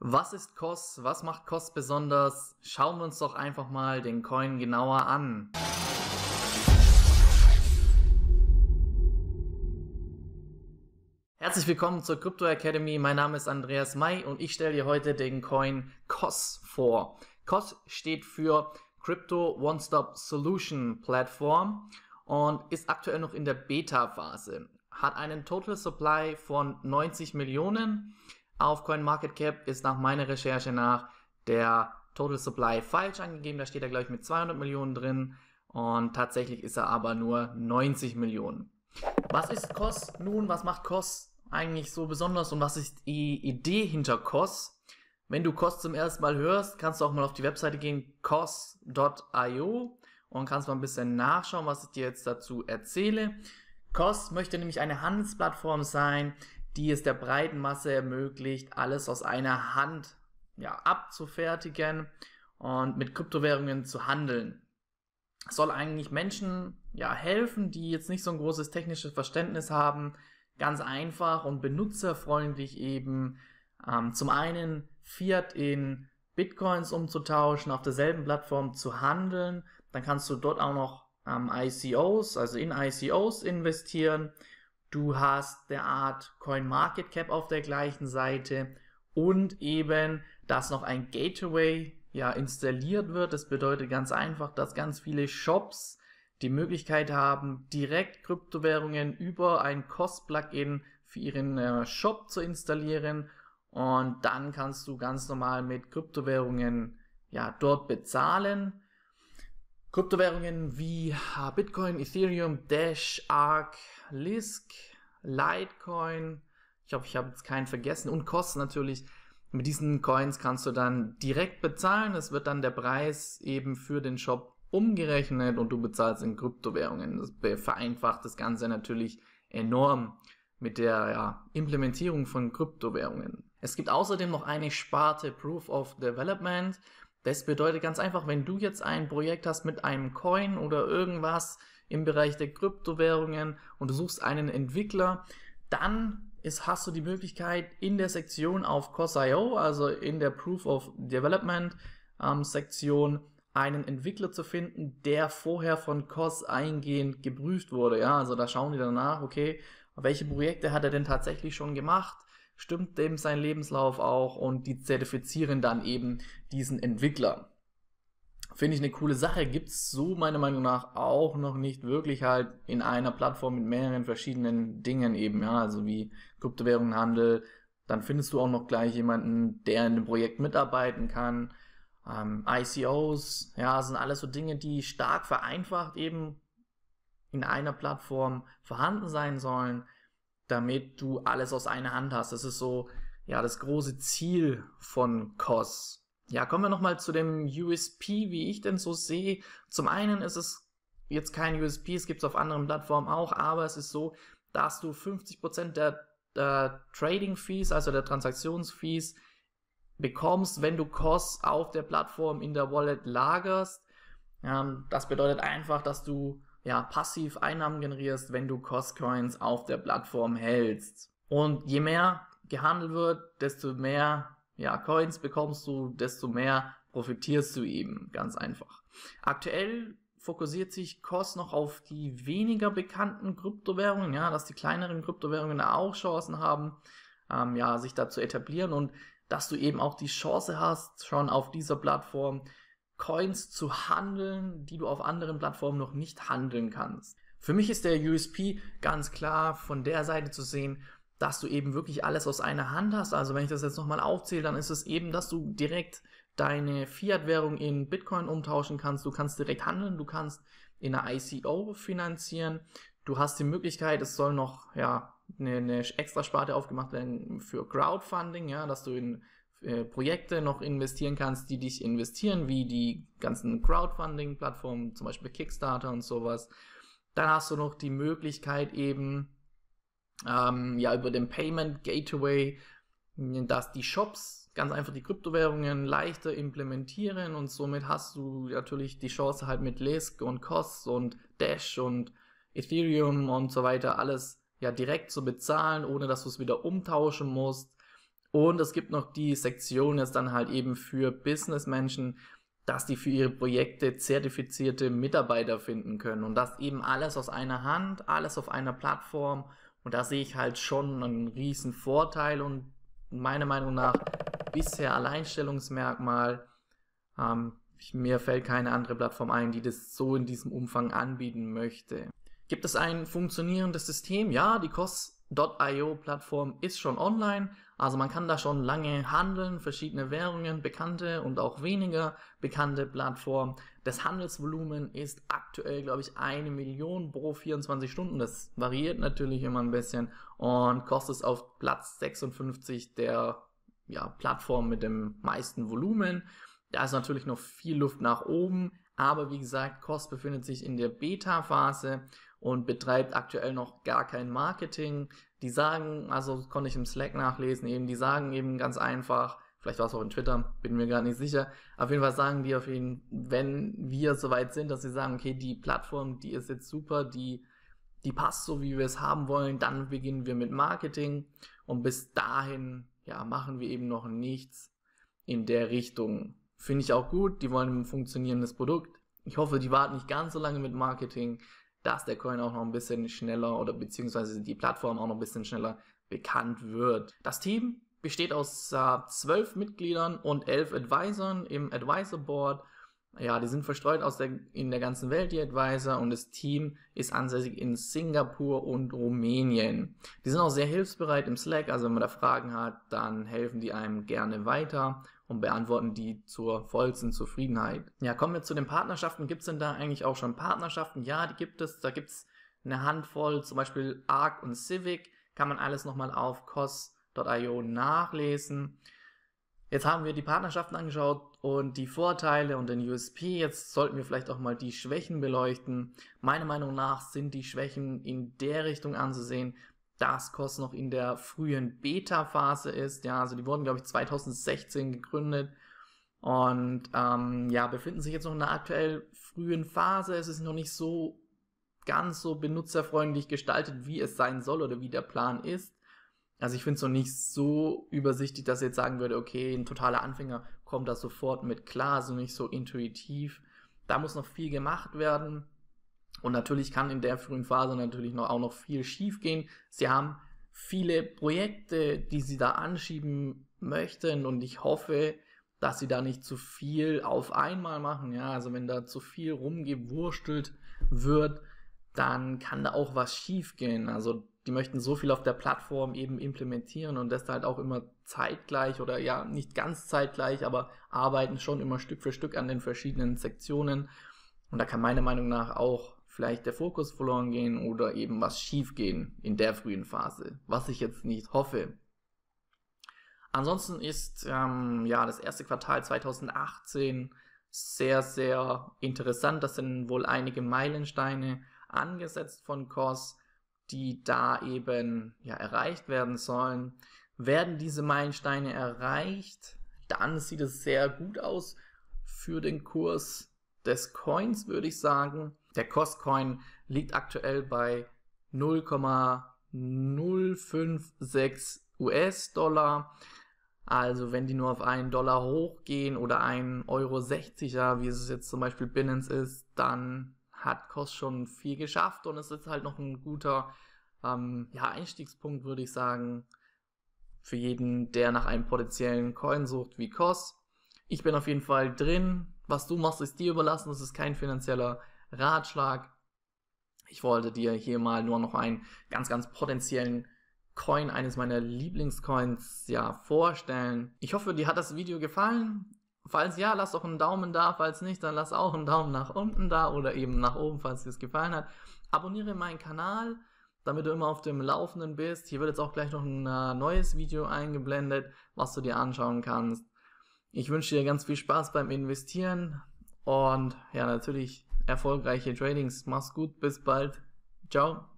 Was ist COS? Was macht COS besonders? Schauen wir uns doch einfach mal den Coin genauer an. Herzlich willkommen zur Crypto Academy. Mein Name ist Andreas May und ich stelle dir heute den Coin COS vor. COS steht für Crypto One-Stop Solution Platform und ist aktuell noch in der Beta-Phase. Hat einen Total Supply von 90 Millionen auf CoinMarketCap ist nach meiner Recherche nach der Total Supply falsch angegeben. Da steht er, glaube ich, mit 200 Millionen drin. Und tatsächlich ist er aber nur 90 Millionen. Was ist COS nun? Was macht COS eigentlich so besonders? Und was ist die Idee hinter COS? Wenn du COS zum ersten Mal hörst, kannst du auch mal auf die Webseite gehen, cos.io und kannst mal ein bisschen nachschauen, was ich dir jetzt dazu erzähle. COS möchte nämlich eine Handelsplattform sein, die es der breiten Masse ermöglicht, alles aus einer Hand ja, abzufertigen und mit Kryptowährungen zu handeln. Es soll eigentlich Menschen ja, helfen, die jetzt nicht so ein großes technisches Verständnis haben, ganz einfach und benutzerfreundlich eben ähm, zum einen Fiat in Bitcoins umzutauschen, auf derselben Plattform zu handeln. Dann kannst du dort auch noch ähm, ICOs, also in ICOs investieren du hast der Art Coin Market Cap auf der gleichen Seite und eben, dass noch ein Gateway ja installiert wird. Das bedeutet ganz einfach, dass ganz viele Shops die Möglichkeit haben, direkt Kryptowährungen über ein Cost-Plugin für ihren äh, Shop zu installieren und dann kannst du ganz normal mit Kryptowährungen ja dort bezahlen Kryptowährungen wie Bitcoin, Ethereum, Dash, Arc, Lisk, Litecoin. Ich hoffe, ich habe jetzt keinen vergessen. Und Kosten natürlich. Mit diesen Coins kannst du dann direkt bezahlen. Es wird dann der Preis eben für den Shop umgerechnet und du bezahlst in Kryptowährungen. Das vereinfacht das Ganze natürlich enorm mit der ja, Implementierung von Kryptowährungen. Es gibt außerdem noch eine Sparte Proof of Development. Das bedeutet ganz einfach, wenn du jetzt ein Projekt hast mit einem Coin oder irgendwas im Bereich der Kryptowährungen und du suchst einen Entwickler, dann ist, hast du die Möglichkeit in der Sektion auf COS.io, also in der Proof of Development ähm, Sektion, einen Entwickler zu finden, der vorher von COS eingehend geprüft wurde. Ja, also da schauen die danach, okay, welche Projekte hat er denn tatsächlich schon gemacht? stimmt dem sein Lebenslauf auch und die zertifizieren dann eben diesen Entwickler. Finde ich eine coole Sache, gibt es so meiner Meinung nach auch noch nicht wirklich halt in einer Plattform mit mehreren verschiedenen Dingen eben, ja, also wie Kryptowährungenhandel, dann findest du auch noch gleich jemanden, der in dem Projekt mitarbeiten kann. Ähm, ICOs, ja, sind alles so Dinge, die stark vereinfacht eben in einer Plattform vorhanden sein sollen damit du alles aus einer Hand hast. Das ist so, ja, das große Ziel von COS. Ja, kommen wir nochmal zu dem USP, wie ich denn so sehe. Zum einen ist es jetzt kein USP, es gibt es auf anderen Plattformen auch, aber es ist so, dass du 50% der, der Trading Fees, also der Transaktionsfees, bekommst, wenn du COS auf der Plattform in der Wallet lagerst. Ähm, das bedeutet einfach, dass du ja, passiv Einnahmen generierst, wenn du Cost-Coins auf der Plattform hältst. Und je mehr gehandelt wird, desto mehr ja, Coins bekommst du, desto mehr profitierst du eben, ganz einfach. Aktuell fokussiert sich COS noch auf die weniger bekannten Kryptowährungen, ja, dass die kleineren Kryptowährungen auch Chancen haben, ähm, ja, sich da zu etablieren und dass du eben auch die Chance hast, schon auf dieser Plattform Coins zu handeln, die du auf anderen Plattformen noch nicht handeln kannst. Für mich ist der USP ganz klar von der Seite zu sehen, dass du eben wirklich alles aus einer Hand hast. Also wenn ich das jetzt nochmal aufzähle, dann ist es eben, dass du direkt deine Fiat-Währung in Bitcoin umtauschen kannst. Du kannst direkt handeln, du kannst in einer ICO finanzieren. Du hast die Möglichkeit, es soll noch, ja, eine, eine extra Sparte aufgemacht werden für Crowdfunding, ja, dass du in äh, Projekte noch investieren kannst, die dich investieren, wie die ganzen Crowdfunding-Plattformen, zum Beispiel Kickstarter und sowas. Dann hast du noch die Möglichkeit eben, ähm, ja, über den Payment Gateway, dass die Shops ganz einfach die Kryptowährungen leichter implementieren und somit hast du natürlich die Chance halt mit Lisk und Kos und Dash und Ethereum und so weiter alles ja direkt zu bezahlen, ohne dass du es wieder umtauschen musst. Und es gibt noch die Sektion jetzt dann halt eben für Businessmenschen, dass die für ihre Projekte zertifizierte Mitarbeiter finden können und das eben alles aus einer Hand, alles auf einer Plattform und da sehe ich halt schon einen riesen Vorteil und meiner Meinung nach bisher Alleinstellungsmerkmal. Ähm, mir fällt keine andere Plattform ein, die das so in diesem Umfang anbieten möchte. Gibt es ein funktionierendes System? Ja, die Kosten .io-Plattform ist schon online, also man kann da schon lange handeln, verschiedene Währungen, bekannte und auch weniger bekannte Plattformen. Das Handelsvolumen ist aktuell, glaube ich, eine Million pro 24 Stunden. Das variiert natürlich immer ein bisschen und kostet auf Platz 56 der ja, Plattform mit dem meisten Volumen. Da ist natürlich noch viel Luft nach oben, aber wie gesagt, Kost befindet sich in der Beta-Phase und betreibt aktuell noch gar kein Marketing. Die sagen, also konnte ich im Slack nachlesen, eben, die sagen eben ganz einfach, vielleicht war es auch in Twitter, bin mir gar nicht sicher, auf jeden Fall sagen die auf jeden wenn wir soweit sind, dass sie sagen, okay, die Plattform, die ist jetzt super, die, die passt so, wie wir es haben wollen, dann beginnen wir mit Marketing und bis dahin, ja, machen wir eben noch nichts in der Richtung. Finde ich auch gut, die wollen ein funktionierendes Produkt. Ich hoffe, die warten nicht ganz so lange mit Marketing, dass der Coin auch noch ein bisschen schneller oder beziehungsweise die Plattform auch noch ein bisschen schneller bekannt wird. Das Team besteht aus äh, zwölf äh, Mitgliedern und elf Advisern im Advisor Board. Ja, die sind verstreut aus der, in der ganzen Welt, die Advisor, und das Team ist ansässig in Singapur und Rumänien. Die sind auch sehr hilfsbereit im Slack, also wenn man da Fragen hat, dann helfen die einem gerne weiter und beantworten die zur vollsten Zufriedenheit. Ja, kommen wir zu den Partnerschaften. Gibt es denn da eigentlich auch schon Partnerschaften? Ja, die gibt es. Da gibt es eine Handvoll, zum Beispiel ARC und Civic. Kann man alles nochmal auf cos.io nachlesen. Jetzt haben wir die Partnerschaften angeschaut und die Vorteile und den USP. Jetzt sollten wir vielleicht auch mal die Schwächen beleuchten. Meiner Meinung nach sind die Schwächen in der Richtung anzusehen, Daskos noch in der frühen Beta-Phase ist. Ja, also die wurden, glaube ich, 2016 gegründet und ähm, ja, befinden sich jetzt noch in einer aktuell frühen Phase. Es ist noch nicht so ganz so benutzerfreundlich gestaltet, wie es sein soll oder wie der Plan ist. Also ich finde es noch nicht so übersichtlich, dass ich jetzt sagen würde, okay, ein totaler Anfänger kommt da sofort mit klar, also nicht so intuitiv. Da muss noch viel gemacht werden. Und natürlich kann in der frühen Phase natürlich noch, auch noch viel schief gehen. Sie haben viele Projekte, die sie da anschieben möchten und ich hoffe, dass sie da nicht zu viel auf einmal machen. Ja, also wenn da zu viel rumgewurstelt wird, dann kann da auch was schief gehen. Also die möchten so viel auf der Plattform eben implementieren und das halt auch immer zeitgleich oder ja, nicht ganz zeitgleich, aber arbeiten schon immer Stück für Stück an den verschiedenen Sektionen. Und da kann meiner Meinung nach auch vielleicht der Fokus verloren gehen oder eben was schief gehen in der frühen Phase, was ich jetzt nicht hoffe. Ansonsten ist ähm, ja das erste Quartal 2018 sehr, sehr interessant. Das sind wohl einige Meilensteine angesetzt von COS, die da eben ja, erreicht werden sollen. Werden diese Meilensteine erreicht, dann sieht es sehr gut aus für den Kurs des Coins würde ich sagen, der Cost-Coin liegt aktuell bei 0,056 US-Dollar. Also wenn die nur auf einen Dollar hochgehen oder einen Euro 60er, wie es jetzt zum Beispiel Binance ist, dann hat Kost schon viel geschafft und es ist halt noch ein guter ähm, ja, Einstiegspunkt, würde ich sagen, für jeden, der nach einem potenziellen Coin sucht wie Kost. Ich bin auf jeden Fall drin, was du machst, ist dir überlassen. Das ist kein finanzieller Ratschlag. Ich wollte dir hier mal nur noch einen ganz, ganz potenziellen Coin, eines meiner Lieblingscoins, ja, vorstellen. Ich hoffe, dir hat das Video gefallen. Falls ja, lass doch einen Daumen da, falls nicht, dann lass auch einen Daumen nach unten da oder eben nach oben, falls dir es gefallen hat. Abonniere meinen Kanal, damit du immer auf dem Laufenden bist. Hier wird jetzt auch gleich noch ein äh, neues Video eingeblendet, was du dir anschauen kannst. Ich wünsche dir ganz viel Spaß beim Investieren und ja, natürlich erfolgreiche Tradings. Mach's gut, bis bald. Ciao.